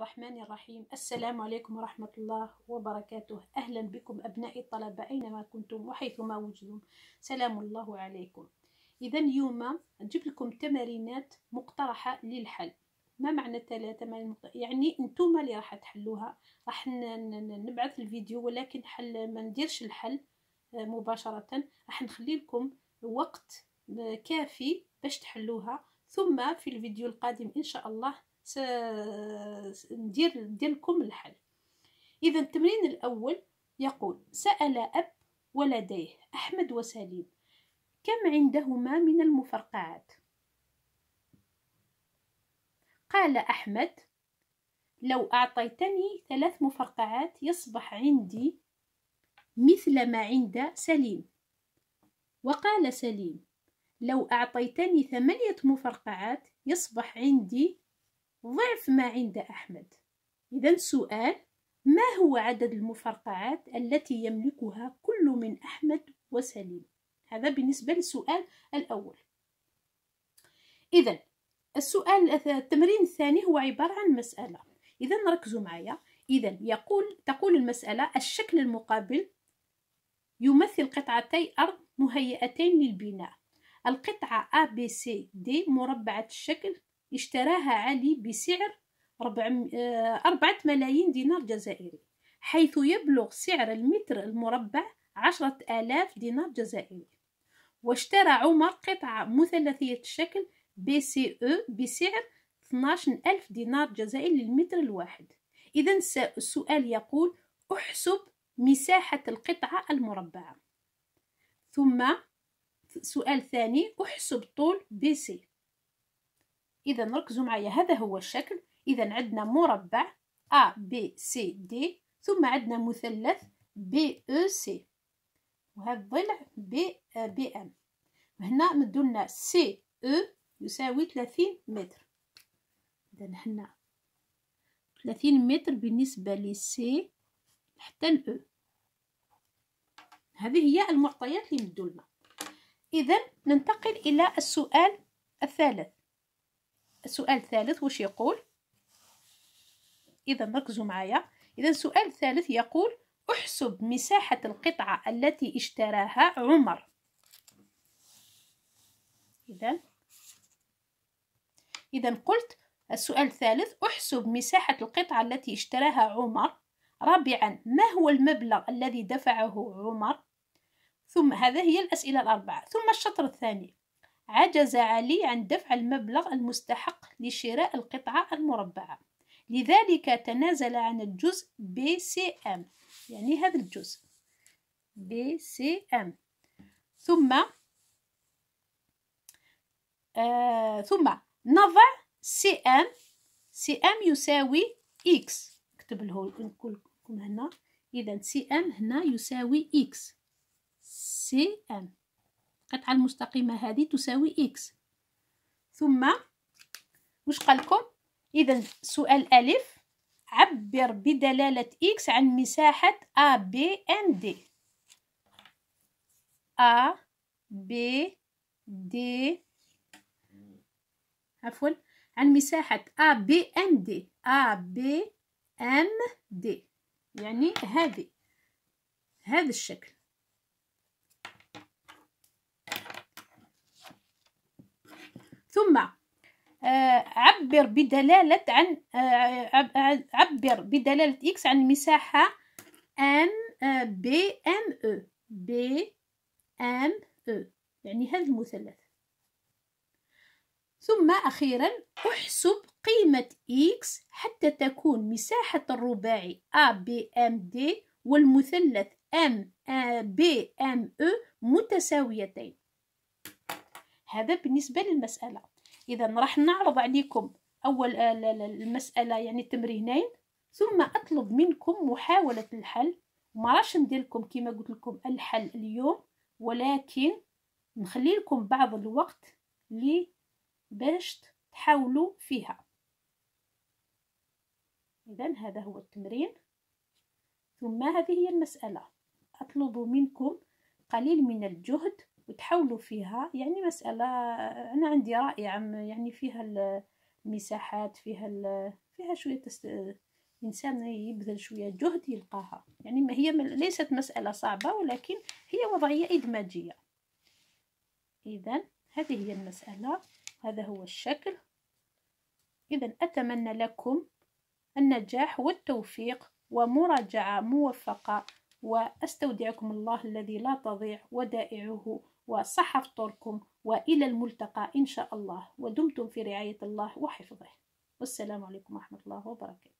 الرحمن الرحيم السلام عليكم ورحمة الله وبركاته أهلا بكم أبنائي الطلبة أينما كنتم وحيثما وجدتم سلام الله عليكم إذا اليوم نجيب لكم تمارينات مقترحة للحل ما معنى ثلاثة ما يعني انتوما اللي راح تحلوها راح نبعث الفيديو ولكن حل ما نديرش الحل آه، مباشرة راح نخلي لكم وقت آه، كافي باش تحلوها ثم في الفيديو القادم إن شاء الله ندير ندير لكم الحل اذا التمرين الاول يقول سال اب ولديه احمد وسليم كم عندهما من المفرقعات قال احمد لو اعطيتني ثلاث مفرقعات يصبح عندي مثل ما عند سليم وقال سليم لو أعطيتني ثمانية مفرقعات يصبح عندي ضعف ما عند أحمد إذا سؤال ما هو عدد المفرقعات التي يملكها كل من أحمد وسليم هذا بالنسبة للسؤال الأول إذا السؤال التمرين الثاني هو عبارة عن مسألة إذا ركزوا معايا إذا يقول تقول المسألة الشكل المقابل يمثل قطعتي أرض مهيئتين للبناء القطعة A B C D مربعة الشكل اشتراها علي بسعر 4 آه، ملايين دينار جزائري حيث يبلغ سعر المتر المربع عشرة آلاف دينار جزائري واشترى عمر قطعة مثلثية الشكل بي سي او بسعر 12 ألف دينار جزائري للمتر الواحد إذا السؤال يقول احسب مساحة القطعة المربعة ثم سؤال ثاني احسب طول بي سي إذا ركزوا معايا هذا هو الشكل إذا عندنا مربع A B C D ثم عندنا مثلث B E C وهذا الضلع B آه، B M هنا مدوا لنا C E يساوي 30 متر إذا حنا 30 متر بالنسبة لسي حتى ل E هذه هي المعطيات اللي مدوا لنا إذا ننتقل إلى السؤال الثالث السؤال الثالث وش يقول إذا ركزوا معايا إذا السؤال الثالث يقول احسب مساحة القطعة التي اشتراها عمر إذا إذا قلت السؤال الثالث احسب مساحة القطعة التي اشتراها عمر رابعا ما هو المبلغ الذي دفعه عمر ثم هذا هي الأسئلة الأربعة ثم الشطر الثاني عجز علي عن دفع المبلغ المستحق لشراء القطعة المربعة لذلك تنازل عن الجزء بي سي ام يعني هذا الجزء بي سي ام ثم آه ثم نضع سي ام سي ام يساوي اكس نكتب لكم هنا اذا سي ام هنا يساوي اكس سي ام القطعة المستقيمة هذه تساوي إكس ثم واش قالكم إذا سؤال ألف عبر بدلالة إكس عن مساحة أ بي إن دي أ بي دي عفوا عن مساحة أ بي إن دي أ بي إن دي يعني هذه هذا الشكل ثم آه، عبر بدلالة عن آه، عبر بدلالة إكس عن المساحة أم بي أم آه، أو بي أم e. أو e. يعني هذا المثلث ثم أخيرا أحسب قيمة إكس حتى تكون مساحة الرباعي D والمثلث E متساويتين هذا بالنسبة للمسألة إذا راح نعرض عليكم أول آه، المسألة يعني التمرينين ثم أطلب منكم محاولة الحل ما راش ندير لكم كما قلت لكم الحل اليوم ولكن نخلي لكم بعض الوقت لي باش تحاولوا فيها إذا هذا هو التمرين ثم هذه هي المسألة أطلب منكم قليل من الجهد وتحاولوا فيها يعني مسألة أنا عندي رأي عم يعني فيها المساحات فيها فيها شوية تست... الإنسان يبذل شوية جهد يلقاها يعني هي ليست مسألة صعبة ولكن هي وضعية إدماجية إذا هذه هي المسألة هذا هو الشكل إذا أتمنى لكم النجاح والتوفيق ومراجعة موفقة وأستودعكم الله الذي لا تضيع ودائعه وصح فطوركم وإلى الملتقى إن شاء الله ودمتم في رعاية الله وحفظه والسلام عليكم ورحمة الله وبركاته